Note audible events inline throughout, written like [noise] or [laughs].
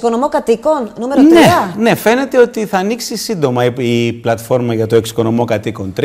εξοικονομώ κατοίκων, νούμερο 3. Ναι, ναι, φαίνεται ότι θα ανοίξει σύντομα η πλατφόρμα για το εξοικονομώ κατοίκων 3.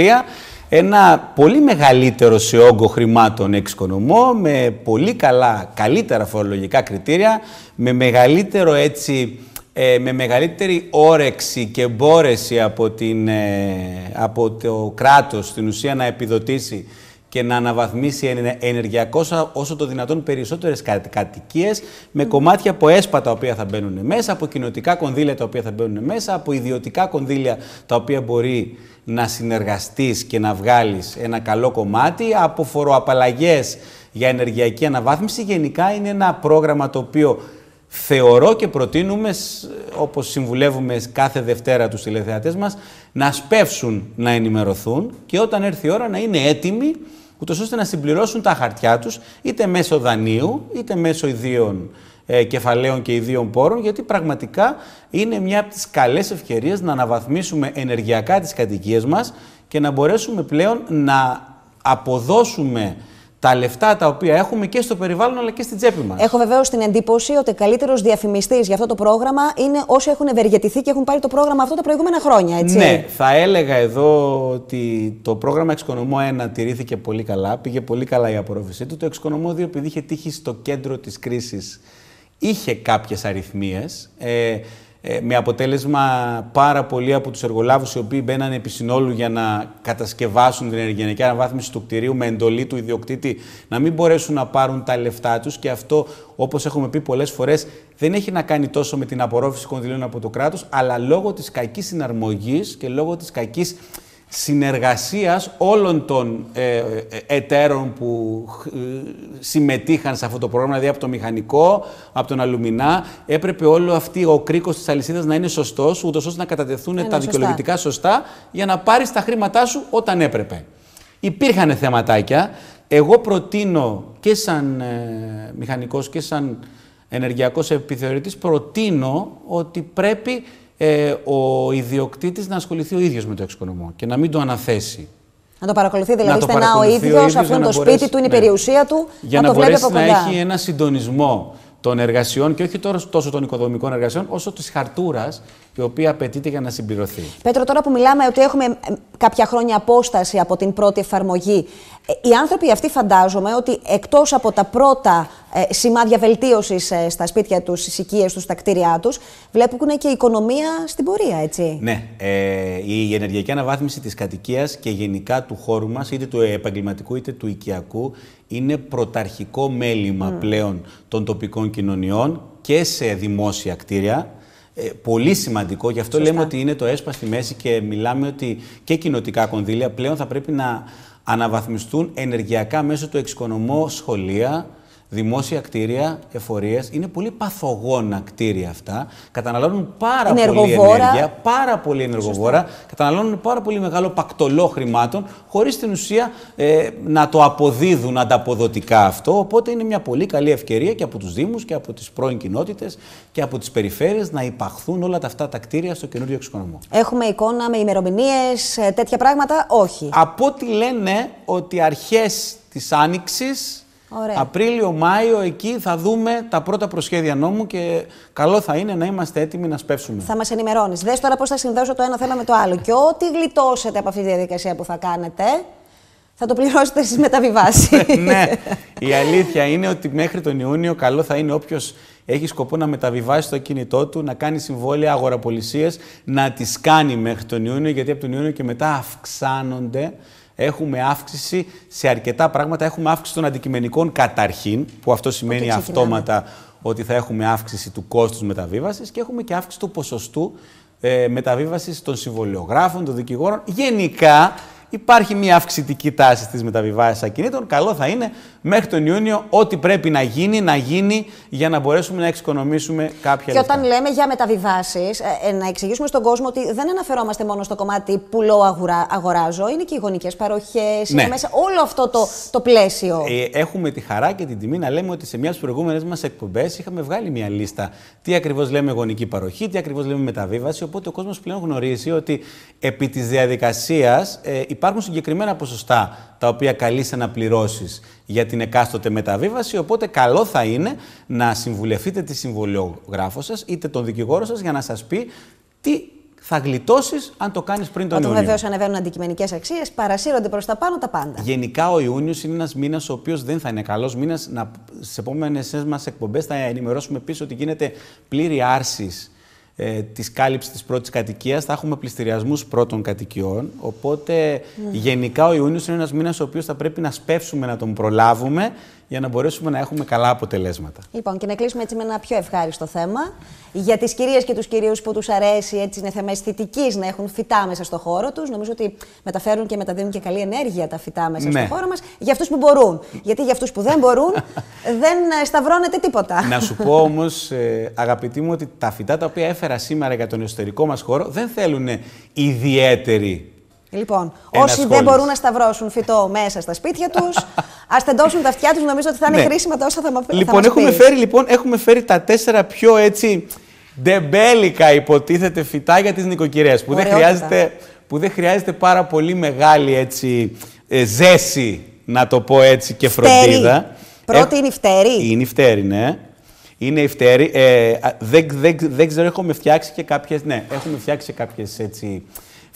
Ένα πολύ μεγαλύτερο σε όγκο χρημάτων εξοικονομώ, με πολύ καλά, καλύτερα φορολογικά κριτήρια, με μεγαλύτερο έτσι... Ε, με μεγαλύτερη όρεξη και μπόρεση από, την, ε, από το κράτος στην ουσία να επιδοτήσει και να αναβαθμίσει ενεργειακώ όσο το δυνατόν περισσότερες κατοικίες με κομμάτια από ΕΣΠΑ τα οποία θα μπαίνουν μέσα, από κοινοτικά κονδύλια τα οποία θα μπαίνουν μέσα, από ιδιωτικά κονδύλια τα οποία μπορεί να συνεργαστείς και να βγάλεις ένα καλό κομμάτι, από φοροαπαλλαγές για ενεργειακή αναβάθμιση. Γενικά είναι ένα πρόγραμμα το οποίο θεωρώ και προτείνουμε, όπως συμβουλεύουμε κάθε Δευτέρα τους τηλεθεατές μας, να σπεύσουν να ενημερωθούν και όταν έρθει η ώρα να είναι έτοιμοι ούτως ώστε να συμπληρώσουν τα χαρτιά τους είτε μέσω δανείου είτε μέσω ιδίων ε, κεφαλαίων και ιδίων πόρων, γιατί πραγματικά είναι μια από τις καλές ευκαιρίες να αναβαθμίσουμε ενεργειακά τις κατοικίες μας και να μπορέσουμε πλέον να αποδώσουμε τα λεφτά τα οποία έχουμε και στο περιβάλλον αλλά και στην τσέπη μας. Έχω βεβαίως την εντύπωση ότι καλύτερος διαφημιστής για αυτό το πρόγραμμα είναι όσοι έχουν ευεργετηθεί και έχουν πάρει το πρόγραμμα αυτό τα προηγούμενα χρόνια, έτσι. Ναι, θα έλεγα εδώ ότι το πρόγραμμα Εξοικονομώ 1 τηρήθηκε πολύ καλά, πήγε πολύ καλά η απορρόφησή του. Το Εξοικονομώ 2, επειδή είχε τύχει στο κέντρο της κρίσης, είχε κάποιες αριθμίες. Ε, ε, με αποτέλεσμα πάρα πολλοί από τους εργολάβους οι οποίοι μπαίνανε επί συνόλου για να κατασκευάσουν την ενεργειακή αναβάθμιση του κτηρίου με εντολή του ιδιοκτήτη να μην μπορέσουν να πάρουν τα λεφτά τους και αυτό όπως έχουμε πει πολλές φορές δεν έχει να κάνει τόσο με την απορρόφηση κονδυλίων από το κράτος αλλά λόγω της κακής συναρμογής και λόγω της κακής συνεργασίας όλων των ε, ε εταίρων που ε, συμμετείχαν σε αυτό το πρόγραμμα, δηλαδή από το μηχανικό, από τον αλουμινά, έπρεπε όλο αυτή ο κρίκος της αλυσίδας να είναι σωστός, ούτως ώστε να κατατεθούν τα σωστά. δικαιολογητικά σωστά, για να πάρεις τα χρήματά σου όταν έπρεπε. Υπήρχαν θεματάκια. Εγώ προτείνω και σαν ε, μηχανικός και σαν ενεργειακός επιθεωρητής, προτείνω ότι πρέπει ε, ο ιδιοκτήτης να ασχοληθεί ο ίδιος με το εξοικονομό και να μην το αναθέσει. Να το παρακολουθεί δηλαδή στενά ο ίδιο, αφού είναι το σπίτι του, είναι η ναι. περιουσία του, για να, να το βλέπει από κοντά. Για να έχει ένα συντονισμό των εργασιών και όχι τόσο των οικοδομικών εργασιών, όσο της χαρτούρας η οποία απαιτείται για να συμπληρωθεί. Πέτρο, τώρα που μιλάμε ότι έχουμε κάποια χρόνια απόσταση από την πρώτη εφαρμογή ε, οι άνθρωποι αυτοί φαντάζομαι ότι εκτός από τα πρώτα ε, σημάδια βελτίωσης ε, στα σπίτια τους στις οικίες τους, στα κτίρια τους, βλέπουν και η οικονομία στην πορεία, έτσι. Ναι. Ε, η ενεργειακή αναβάθμιση της κατοικίας και γενικά του χώρου μας, είτε του επαγγελματικού είτε του οικιακού, είναι πρωταρχικό μέλημα πλέον των τοπικών κοινωνιών και σε δημόσια κτίρια. Ε, πολύ σημαντικό, γι' αυτό λέμε ότι είναι το ΕΣΠΑ στη μέση και μιλάμε ότι και κοινοτικά κονδύλια πλέον θα πρέπει να αναβαθμιστούν ενεργειακά μέσω του εξοικονομώ σχολεία, δημόσια κτίρια, εφορίες. Είναι πολύ παθογόνα κτίρια αυτά. Καταναλώνουν πάρα πολύ ενέργεια, πάρα πολύ ενεργοβόρα. Καταναλώνουν πάρα πολύ μεγάλο πακτολό χρημάτων, χωρίς στην ουσία ε, να το αποδίδουν ανταποδοτικά αυτό. Οπότε είναι μια πολύ καλή ευκαιρία και από τους Δήμους και από τις πρώην κοινότητες και από τις περιφέρειες να υπαχθούν όλα αυτά τα κτίρια στο καινούριο εξοικονομό. Έχουμε εικόνα με ημερομηνίες, ε, τέτοια πράγματα, όχι. Από ό,τι λένε ότι αρχές της Άνοιξης Απρίλιο-Μάιο εκεί θα δούμε τα πρώτα προσχέδια νόμου και καλό θα είναι να είμαστε έτοιμοι να σπεύσουμε. Θα μας ενημερώνεις. Δες τώρα πώς θα συνδέσω το ένα θέμα με το άλλο. Και ό,τι γλιτώσετε από αυτή τη διαδικασία που θα κάνετε, θα το πληρώσετε εσείς μεταβιβάσει. [laughs] ναι. Η αλήθεια είναι ότι μέχρι τον Ιούνιο καλό θα είναι όποιος έχει σκοπό να μεταβιβάσει το κινητό του, να κάνει συμβόλαια αγοραπολισίες, να τις κάνει μέχρι τον Ιούνιο, γιατί από τον Ιούνιο και μετά αυξάνονται Έχουμε αύξηση σε αρκετά πράγματα. Έχουμε αύξηση των αντικειμενικών καταρχήν, που αυτό σημαίνει αυτόματα ότι θα έχουμε αύξηση του κόστους μεταβίβασης και έχουμε και αύξηση του ποσοστού ε, μεταβίβασης των συμβολιογράφων, των δικηγόρων. Γενικά υπάρχει μια αυξητική τάση στις μεταβιβάσεις ακινήτων. Καλό θα είναι μέχρι τον Ιούνιο ό,τι πρέπει να γίνει, να γίνει για να μπορέσουμε να εξοικονομήσουμε κάποια Και όταν λέμε για μεταβιβάσεις, ε, ε, να εξηγήσουμε στον κόσμο ότι δεν αναφερόμαστε μόνο στο κομμάτι πουλώ, αγορά, αγοράζω, είναι και οι γονικές παροχές, ναι. είναι μέσα όλο αυτό το, το πλαίσιο. Ε, έχουμε τη χαρά και την τιμή να λέμε ότι σε μιας στις προηγούμενες μας εκπομπές είχαμε βγάλει μια λίστα τι ακριβώς λέμε γονική παροχή, τι ακριβώς λέμε μεταβίβαση, οπότε ο κόσμος πλέον γνωρίζει ότι επί της διαδικασίας. ε, υπάρχουν συγκεκριμένα ποσοστά τα οποία καλείσαι να πληρώσει για την εκάστοτε μεταβίβαση. Οπότε, καλό θα είναι να συμβουλευτείτε τη συμβολιογράφο σας είτε τον δικηγόρο σας για να σας πει τι θα γλιτώσεις αν το κάνεις πριν τον Όταν Ιούνιο. Βεβαίως ανεβαίνουν αντικειμενικές αξίες, παρασύρονται προς τα πάνω τα πάντα. Γενικά, ο Ιούνιος είναι ένας μήνας ο οποίος δεν θα είναι καλός μήνας. Στι επόμενες μας εκπομπές θα ενημερώσουμε πίσω ότι γίνεται πλήρη άρσης ε, της κάλυψης της πρώτης κατοικίας, θα έχουμε πληστηριασμούς πρώτων κατοικιών, οπότε ναι. γενικά ο Ιούνιος είναι ένας μήνας ο οποίος θα πρέπει να σπεύσουμε να τον προλάβουμε για να μπορέσουμε να έχουμε καλά αποτελέσματα. Λοιπόν, και να κλείσουμε έτσι με ένα πιο ευχάριστο θέμα. Για τις κυρίες και τους κυρίους που τους αρέσει έτσι είναι θέμα αισθητικής να έχουν φυτά μέσα στο χώρο τους. Νομίζω ότι μεταφέρουν και μεταδίνουν και καλή ενέργεια τα φυτά μέσα ναι. στο χώρο μας. Για αυτούς που μπορούν. Γιατί για αυτούς που δεν μπορούν [laughs] δεν ε, σταυρώνεται τίποτα. Να σου πω όμως, ε, αγαπητοί μου, ότι τα φυτά τα οποία έφερα σήμερα για τον εσωτερικό μας χώρο δεν θέλουν ιδιαίτερη Λοιπόν, όσοι δεν μπορούν να σταυρώσουν φυτό μέσα στα σπίτια τους, [laughs] ας τεντώσουν τα αυτιά τους. Νομίζω ότι θα είναι ναι. χρήσιμα τα όσα θα, μας, λοιπόν, θα μας έχουμε φέρει, λοιπόν, έχουμε φέρει τα τέσσερα πιο έτσι ντεμπέλικα υποτίθεται φυτά για τις νοικοκυρές που δεν, χρειάζεται, που δεν χρειάζεται πάρα πολύ μεγάλη έτσι, ε, ζέση να το πω έτσι και φροντίδα. Πρώτη είναι η φτερή. Είναι η φτερή, ναι. Είναι η φτερή. Ε, δεν, δεν, δεν ξέρω, έχουμε φτιάξει και κάποιες. ναι, έχουμε φτιάξει κάποιες έτσι,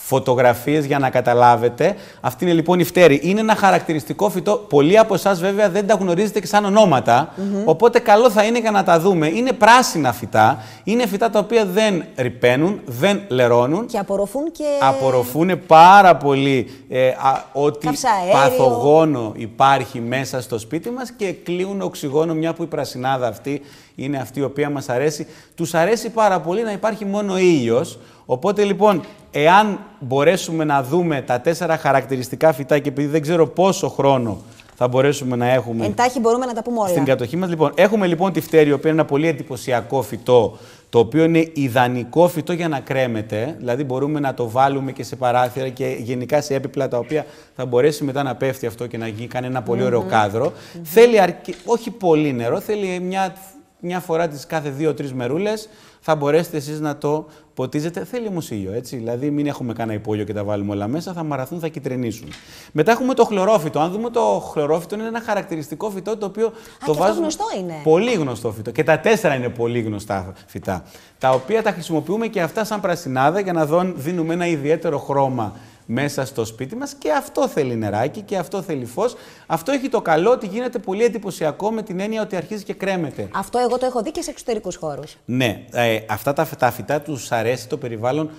Φωτογραφίες για να καταλάβετε. Αυτή είναι λοιπόν η φτέρη. Είναι ένα χαρακτηριστικό φυτό. Πολλοί από εσάς βέβαια δεν τα γνωρίζετε και σαν ονόματα. Οπότε καλό θα είναι για να τα δούμε. Είναι πράσινα φυτά. Είναι φυτά τα οποία δεν ρηπαίνουν, δεν λερώνουν. Και απορροφούν και. Απορροφούν πάρα πολύ ε, ότι παθογόνο υπάρχει μέσα στο σπίτι μας και κλείουν οξυγόνο, μια που η πρασινάδα αυτή είναι αυτή η οποία μας αρέσει. Τους αρέσει πάρα πολύ να υπάρχει μόνο ήλιος. Οπότε λοιπόν, εάν μπορέσουμε να δούμε τα τέσσερα χαρακτηριστικά φυτά και επειδή δεν ξέρω πόσο χρόνο θα μπορέσουμε να έχουμε. Εντάχει μπορούμε να τα πούμε όλα. Στην κατοχή μας λοιπόν. Έχουμε λοιπόν τη φτέρη, η οποία είναι ένα πολύ εντυπωσιακό φυτό, το οποίο είναι ιδανικό φυτό για να κρέμεται. Δηλαδή μπορούμε να το βάλουμε και σε παράθυρα και γενικά σε έπιπλα τα οποία θα μπορέσει μετά να πέφτει αυτό και να γίνει, κάνει ένα πολύ ωραίο κάδρο. Θέλει όχι πολύ νερό, θέλει μια, μια φορά τις κάθε δύο-τρει μερούλες θα μπορέσετε εσείς να το ποτίζετε. Θέλει όμω ήλιο, έτσι. Δηλαδή, μην έχουμε κανένα υπόγειο και τα βάλουμε όλα μέσα, θα μαραθούν, θα κυτρενήσουν. Μετά έχουμε το χλωρόφυτο. Αν δούμε το χλωρόφυτο, είναι ένα χαρακτηριστικό φυτό το οποίο Α, το και βάζουμε. Αυτό γνωστό είναι. Πολύ γνωστό φυτό. Και τα τέσσερα είναι πολύ γνωστά φυτά. Τα οποία τα χρησιμοποιούμε και αυτά σαν πρασινάδα για να δίνουμε ένα ιδιαίτερο χρώμα μέσα στο σπίτι μας και αυτό θέλει νεράκι και αυτό θέλει φως. Αυτό έχει το καλό ότι γίνεται πολύ εντυπωσιακό με την έννοια ότι αρχίζει και κρέμεται. Αυτό εγώ το έχω δει και σε εξωτερικούς χώρους. Ναι, ε, αυτά τα, φυτά τους αρέσει το περιβάλλον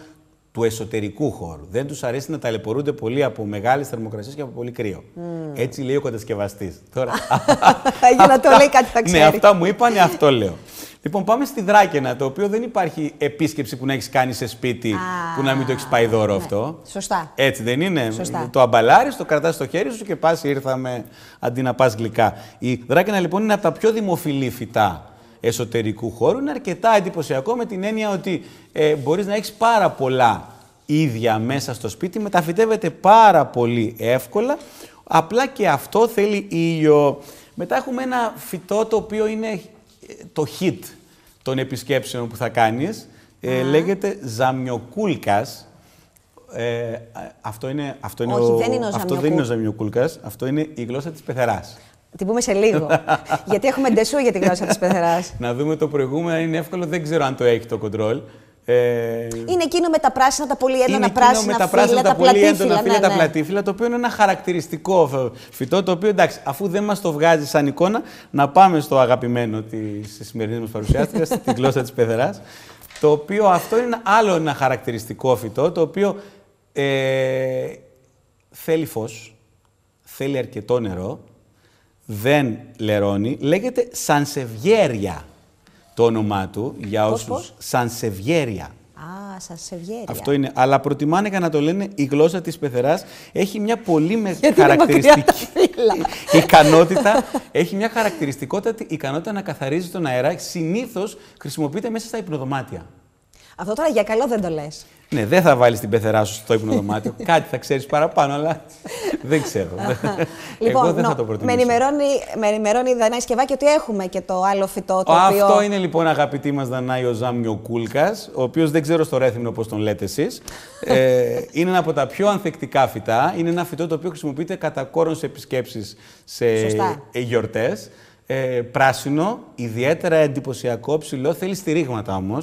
του εσωτερικού χώρου. Δεν τους αρέσει να ταλαιπωρούνται πολύ από μεγάλες θερμοκρασίες και από πολύ κρύο. Mm. Έτσι λέει ο κατασκευαστή. Τώρα. Για [laughs] να το λέει κάτι θα ναι, ξέρει. Ναι, αυτά μου είπανε, αυτό λέω. Λοιπόν, πάμε στη Δράκενα, το οποίο δεν υπάρχει επίσκεψη που να έχεις κάνει σε σπίτι που να μην το έχεις πάει δώρο ναι. αυτό. Σωστά. Έτσι δεν είναι. Το αμπαλάρι, το κρατάς στο χέρι σου και πας ήρθαμε αντί να πας γλυκά. Η Δράκενα λοιπόν είναι από τα πιο δημοφιλή φυτά εσωτερικού χώρου. Είναι αρκετά εντυπωσιακό με την έννοια ότι ε, μπορείς να έχεις πάρα πολλά ίδια μέσα στο σπίτι, μεταφυτεύεται πάρα πολύ εύκολα. Απλά και αυτό θέλει ήλιο. Μετά έχουμε ένα φυτό το οποίο είναι το hit των επισκέψεων που θα κάνεις. Ε, λέγεται Ζαμιοκούλκας. Ε, αυτό είναι, αυτό είναι, δεν είναι ο αυτό είναι ο Ζαμιοκούλκας, αυτό είναι η γλώσσα της πεθεράς. Την πούμε σε λίγο. [laughs] γιατί έχουμε ντεσού για τη γλώσσα της Πεθεράς. Να δούμε το προηγούμενο, είναι εύκολο. Δεν ξέρω αν το έχει το κοντρόλ. Ε... Είναι εκείνο με τα πράσινα, τα πολύ έντονα είναι πράσινα, με τα πράσινα, φύλλα, τα, πολύ ναι, τα ναι. το οποίο είναι ένα χαρακτηριστικό φυτό, το οποίο εντάξει, αφού δεν μας το βγάζει σαν εικόνα, να πάμε στο αγαπημένο της σημερινής μας παρουσιάστριας, [laughs] τη γλώσσα της πεθεράς, Το οποίο αυτό είναι άλλο ένα χαρακτηριστικό φυτό, το οποίο ε, θέλει φως, θέλει αρκετό νερό, δεν λερώνει, λέγεται σανσεβιέρια το όνομά του για όσου. Σανσεβιέρια. Α, Σανσεβιέρια. Αυτό είναι. Αλλά προτιμάνε για να το λένε η γλώσσα της Πεθεράς. Έχει μια πολύ μεγάλη χαρακτηριστική [laughs] ικανότητα. έχει μια χαρακτηριστικότητα ικανότητα να καθαρίζει τον αέρα. Συνήθως, χρησιμοποιείται μέσα στα υπνοδωμάτια. Αυτό τώρα για καλό δεν το λες. Ναι, δεν θα βάλεις την πεθερά σου στο ύπνο δωμάτιο. [laughs] Κάτι θα ξέρεις παραπάνω, αλλά δεν ξέρω. λοιπόν, Εγώ δεν νο, θα το προτιμήσω. Με ενημερώνει, η Δανάη Σκευάκη ότι έχουμε και το άλλο φυτό. Το Αυτό είναι λοιπόν αγαπητή μας Δανάη ο Ζάμιο Κούλκας, ο οποίος δεν ξέρω στο Ρέθυμνο πώς τον λέτε εσείς. ε, [laughs] είναι ένα από τα πιο ανθεκτικά φυτά. Είναι ένα φυτό το οποίο χρησιμοποιείται κατά κόρον σε επισκέψεις σε ε, γιορτές. Ε, πράσινο, ιδιαίτερα εντυπωσιακό, ψηλό, θέλει στηρίγματα όμως.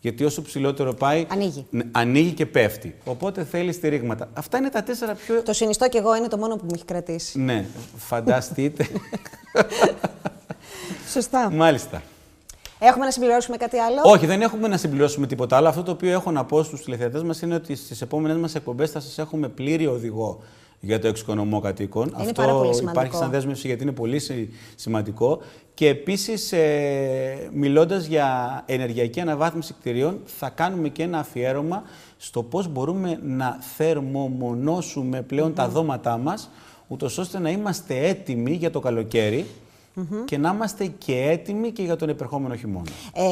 Γιατί όσο ψηλότερο πάει, ναι, ανοίγει, και πέφτει. Οπότε θέλει στηρίγματα. Αυτά είναι τα τέσσερα πιο. Το συνιστώ και εγώ, είναι το μόνο που μου έχει κρατήσει. Ναι, φανταστείτε. [laughs] Σωστά. Μάλιστα. Έχουμε να συμπληρώσουμε κάτι άλλο. Όχι, δεν έχουμε να συμπληρώσουμε τίποτα άλλο. Αυτό το οποίο έχω να πω στους τηλεθεατές μας είναι ότι στις επόμενες μας εκπομπές θα σας έχουμε πλήρη οδηγό για το εξοικονομό κατοίκων. Αυτό υπάρχει σαν δέσμευση γιατί είναι πολύ σημαντικό. Και επίσης, ε, μιλώντας για ενεργειακή αναβάθμιση κτηρίων, θα κάνουμε και ένα αφιέρωμα στο πώς μπορούμε να θερμομονώσουμε πλέον τα δώματά μας, ούτως ώστε να είμαστε έτοιμοι για το καλοκαίρι. και να είμαστε και έτοιμοι και για τον επερχόμενο χειμώνα. Ε,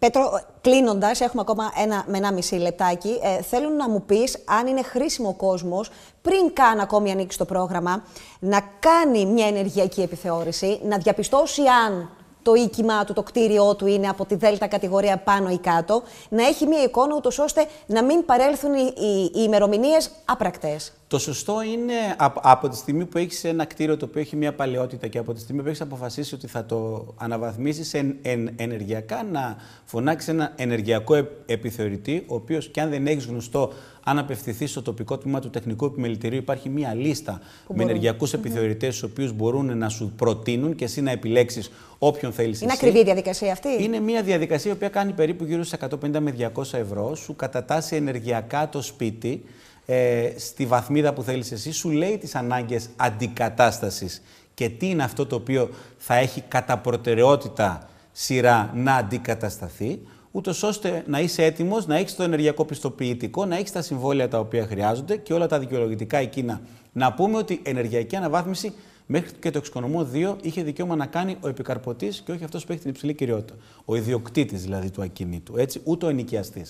Πέτρο, κλείνοντας, έχουμε ακόμα ένα με ένα μισή λεπτάκι. Ε, θέλω να μου πεις αν είναι χρήσιμο ο κόσμος πριν καν ακόμη ανοίξει το πρόγραμμα να κάνει μια ενεργειακή επιθεώρηση, να διαπιστώσει αν το οίκημά του, το κτίριό του είναι από τη ΔΕΛΤΑ κατηγορία πάνω ή κάτω, να έχει μια εικόνα ούτως ώστε να μην παρέλθουν οι, οι, ημερομηνίες απρακτές. Το σωστό είναι από τη στιγμή που έχεις ένα κτίριο το οποίο έχει μια παλαιότητα και από τη στιγμή που έχεις αποφασίσει ότι θα το αναβαθμίσεις εν, ενεργειακά, να φωνάξεις ένα ενεργειακό επιθεωρητή, ο οποίος και αν δεν έχεις γνωστό, αν απευθυνθείς στο τοπικό τμήμα του τεχνικού επιμελητηρίου, υπάρχει μια λίστα με ενεργειακού επιθεωρητέ, του οποίους μπορούν να σου προτείνουν και εσύ να επιλέξεις όποιον θέλεις. Είναι ακριβή η διαδικασία αυτή. Είναι μια διαδικασία η οποία κάνει περίπου γύρω στι 150 με 200 ευρώ. Σου κατατάσσει ενεργειακά το σπίτι ε, στη βαθμίδα που θέλεις εσύ, σου λέει τις ανάγκες αντικατάστασης και τι είναι αυτό το οποίο θα έχει κατά προτεραιότητα σειρά να αντικατασταθεί, ούτως ώστε να είσαι έτοιμος, να έχεις το ενεργειακό πιστοποιητικό, να έχεις τα συμβόλαια τα οποία χρειάζονται και όλα τα δικαιολογητικά εκείνα. Να πούμε ότι ενεργειακή αναβάθμιση μέχρι και το εξοικονομό 2 είχε δικαίωμα να κάνει ο επικαρποτής και όχι αυτός που έχει την υψηλή κυριότητα. Ο ιδιοκτήτης δηλαδή του ακινήτου, έτσι, ούτε ο ενοικιαστής.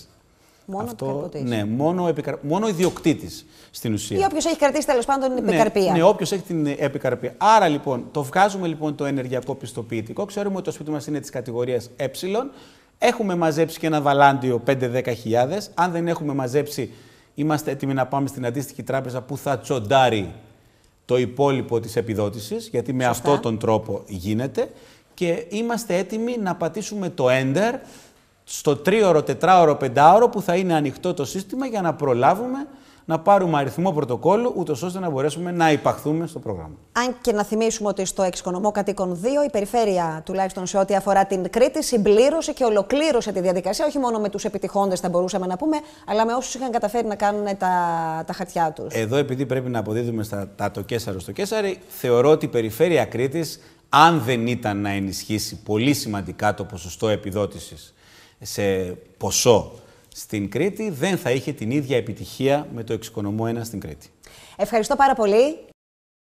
Μόνο Αυτό, ναι, μόνο, επικαρ... μόνο ιδιοκτήτης στην ουσία. Ή όποιος έχει κρατήσει τέλος πάντων την ναι, επικαρπία. Ναι, όποιος έχει την επικαρπία. Άρα λοιπόν, το βγάζουμε λοιπόν το ενεργειακό πιστοποιητικό. Ξέρουμε ότι το σπίτι μας είναι της κατηγορίας ε. Έχουμε μαζέψει και ένα βαλάντιο 5-10 Αν δεν έχουμε μαζέψει, είμαστε έτοιμοι να πάμε στην αντίστοιχη τράπεζα που θα τσοντάρει το υπόλοιπο της επιδότησης, γιατί με αυτό αυτόν τον τρόπο γίνεται και είμαστε έτοιμοι να πατήσουμε το enter στο τρίωρο, τετράωρο, πεντάωρο που θα είναι ανοιχτό το σύστημα για να προλάβουμε να πάρουμε αριθμό πρωτοκόλλου, ούτως ώστε να μπορέσουμε να υπαχθούμε στο πρόγραμμα. Αν και να θυμίσουμε ότι στο εξοικονομό κατοίκων 2, η περιφέρεια, τουλάχιστον σε ό,τι αφορά την Κρήτη, συμπλήρωσε και ολοκλήρωσε τη διαδικασία, όχι μόνο με τους επιτυχώντε, θα μπορούσαμε να πούμε, αλλά με όσους είχαν καταφέρει να κάνουν τα, τα χαρτιά τους. Εδώ, επειδή πρέπει να αποδίδουμε στα, τα το Κέσσαρο στο Κέσσαρι, θεωρώ ότι η περιφέρεια Κρήτης, αν δεν ήταν να ενισχύσει πολύ σημαντικά το ποσοστό επιδότησης σε ποσό στην Κρήτη, δεν θα είχε την ίδια επιτυχία με το εξοικονομώ 1 στην Κρήτη. Ευχαριστώ πάρα πολύ.